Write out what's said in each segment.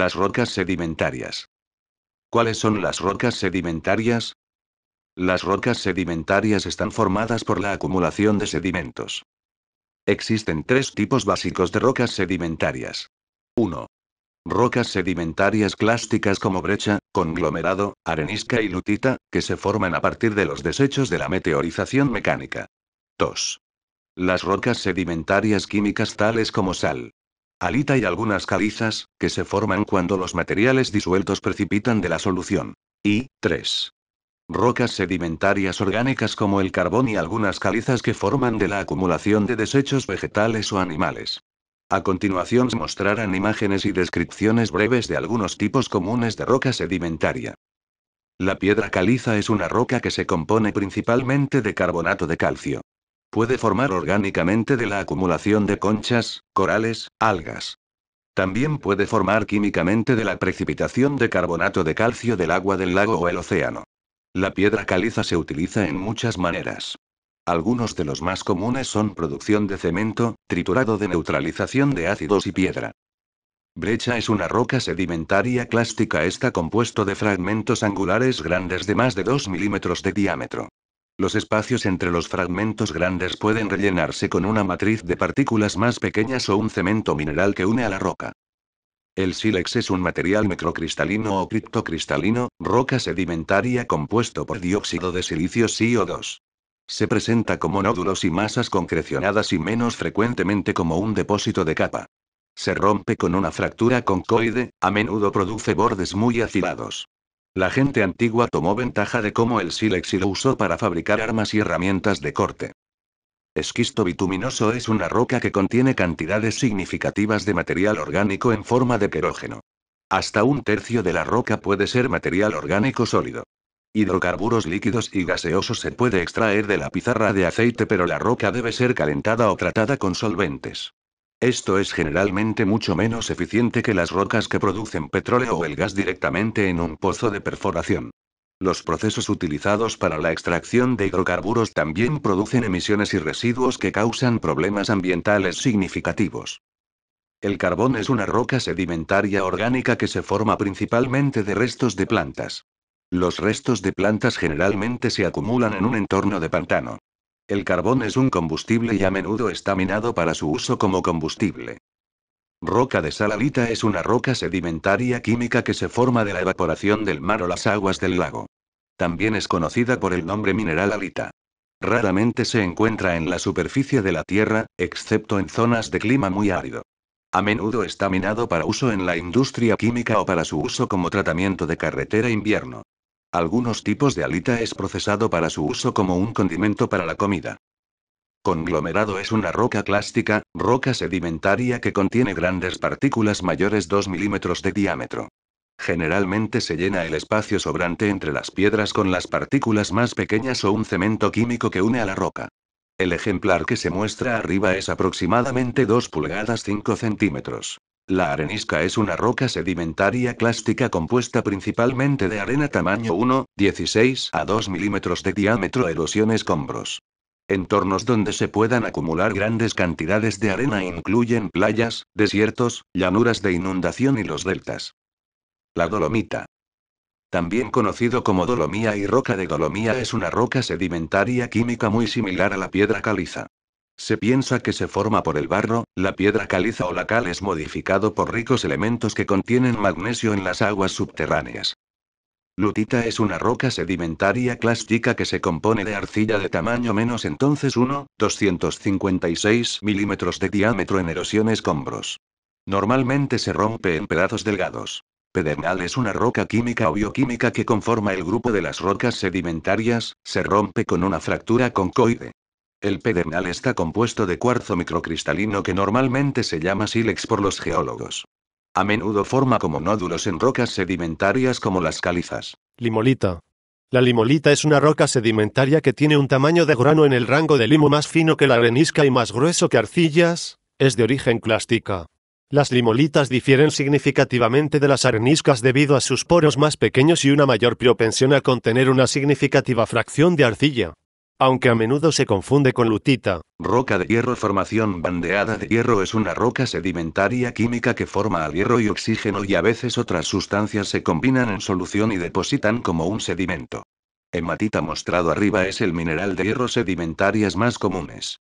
Las rocas sedimentarias. ¿Cuáles son las rocas sedimentarias? Las rocas sedimentarias están formadas por la acumulación de sedimentos. Existen tres tipos básicos de rocas sedimentarias. 1. Rocas sedimentarias clásticas como brecha, conglomerado, arenisca y lutita, que se forman a partir de los desechos de la meteorización mecánica. 2. Las rocas sedimentarias químicas tales como sal, alita y algunas calizas, que se forman cuando los materiales disueltos precipitan de la solución. Y 3. Rocas sedimentarias orgánicas como el carbón y algunas calizas que forman de la acumulación de desechos vegetales o animales. A continuación se mostrarán imágenes y descripciones breves de algunos tipos comunes de roca sedimentaria. La piedra caliza es una roca que se compone principalmente de carbonato de calcio. Puede formar orgánicamente de la acumulación de conchas, corales, algas. También puede formar químicamente de la precipitación de carbonato de calcio del agua del lago o el océano. La piedra caliza se utiliza en muchas maneras. Algunos de los más comunes son producción de cemento, triturado de neutralización de ácidos y piedra. Brecha es una roca sedimentaria clástica. Está compuesto de fragmentos angulares grandes de más de 2 milímetros de diámetro. Los espacios entre los fragmentos grandes pueden rellenarse con una matriz de partículas más pequeñas o un cemento mineral que une a la roca. El sílex es un material microcristalino o criptocristalino, roca sedimentaria compuesto por dióxido de silicio CO2. Se presenta como nódulos y masas concrecionadas y menos frecuentemente como un depósito de capa. Se rompe con una fractura concoide, a menudo produce bordes muy afilados. La gente antigua tomó ventaja de cómo el sílex y lo usó para fabricar armas y herramientas de corte. Esquisto bituminoso es una roca que contiene cantidades significativas de material orgánico en forma de querógeno. Hasta un tercio de la roca puede ser material orgánico sólido. Hidrocarburos líquidos y gaseosos se puede extraer de la pizarra de aceite, pero la roca debe ser calentada o tratada con solventes. Esto es generalmente mucho menos eficiente que las rocas que producen petróleo o el gas directamente en un pozo de perforación. Los procesos utilizados para la extracción de hidrocarburos también producen emisiones y residuos que causan problemas ambientales significativos. El carbón es una roca sedimentaria orgánica que se forma principalmente de restos de plantas. Los restos de plantas generalmente se acumulan en un entorno de pantano. El carbón es un combustible y a menudo está minado para su uso como combustible. Roca de salalita es una roca sedimentaria química que se forma de la evaporación del mar o las aguas del lago. También es conocida por el nombre mineral alita. Raramente se encuentra en la superficie de la Tierra, excepto en zonas de clima muy árido. A menudo está minado para uso en la industria química o para su uso como tratamiento de carretera invierno. Algunos tipos de alita es procesado para su uso como un condimento para la comida. Conglomerado es una roca clástica, roca sedimentaria que contiene grandes partículas mayores 2 milímetros de diámetro. Generalmente se llena el espacio sobrante entre las piedras con las partículas más pequeñas o un cemento químico que une a la roca. El ejemplar que se muestra arriba es aproximadamente 2 pulgadas 5 centímetros. La arenisca es una roca sedimentaria clástica compuesta principalmente de arena tamaño 1, 16 a 2 milímetros de diámetro erosión escombros. Entornos donde se puedan acumular grandes cantidades de arena incluyen playas, desiertos, llanuras de inundación y los deltas. La dolomita también conocido como dolomía y roca de dolomía, es una roca sedimentaria química muy similar a la piedra caliza. Se piensa que se forma por el barro, la piedra caliza o la cal es modificado por ricos elementos que contienen magnesio en las aguas subterráneas. Lutita es una roca sedimentaria clástica que se compone de arcilla de tamaño menos entonces 1, 256 milímetros de diámetro en erosión escombros. Normalmente se rompe en pedazos delgados. Pedernal es una roca química o bioquímica que conforma el grupo de las rocas sedimentarias, se rompe con una fractura concoide. El pedernal está compuesto de cuarzo microcristalino que normalmente se llama sílex por los geólogos. A menudo forma como nódulos en rocas sedimentarias como las calizas. Limolita. La limolita es una roca sedimentaria que tiene un tamaño de grano en el rango de limo más fino que la arenisca y más grueso que arcillas, es de origen clástica. Las limolitas difieren significativamente de las areniscas debido a sus poros más pequeños y una mayor propensión a contener una significativa fracción de arcilla. Aunque a menudo se confunde con lutita. Roca de hierro Formación bandeada de hierro es una roca sedimentaria química que forma al hierro y oxígeno y a veces otras sustancias se combinan en solución y depositan como un sedimento. Hematita mostrado arriba es el mineral de hierro sedimentarias más comunes.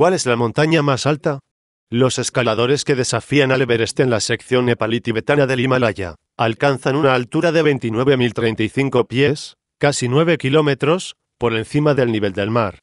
¿Cuál es la montaña más alta? Los escaladores que desafían al Everest en la sección nepalí-tibetana del Himalaya alcanzan una altura de 29.035 pies, casi 9 kilómetros, por encima del nivel del mar.